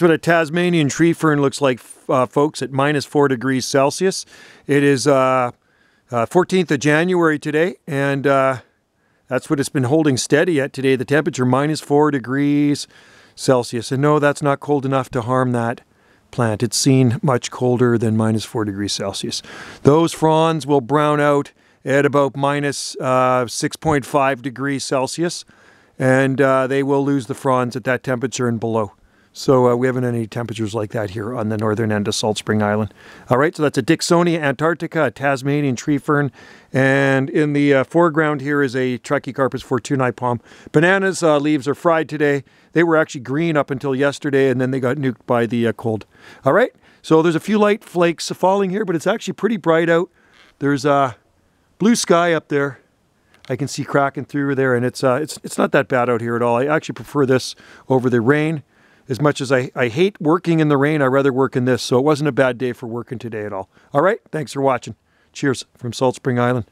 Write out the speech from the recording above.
That's what a Tasmanian tree fern looks like, uh, folks, at minus four degrees Celsius. It is uh, uh, 14th of January today, and uh, that's what it's been holding steady at today. The temperature minus four degrees Celsius. And no, that's not cold enough to harm that plant. It's seen much colder than minus four degrees Celsius. Those fronds will brown out at about uh, 6.5 degrees Celsius, and uh, they will lose the fronds at that temperature and below. So uh, we haven't any temperatures like that here on the northern end of Salt Spring Island. All right, so that's a Dixonia antarctica, a Tasmanian tree fern, and in the uh, foreground here is a Trachycarpus fortunae palm. Bananas uh, leaves are fried today. They were actually green up until yesterday, and then they got nuked by the uh, cold. All right, so there's a few light flakes falling here, but it's actually pretty bright out. There's a uh, blue sky up there. I can see cracking through there, and it's uh, it's it's not that bad out here at all. I actually prefer this over the rain as much as I, I hate working in the rain, I rather work in this. So it wasn't a bad day for working today at all. All right. Thanks for watching. Cheers from Salt Spring Island.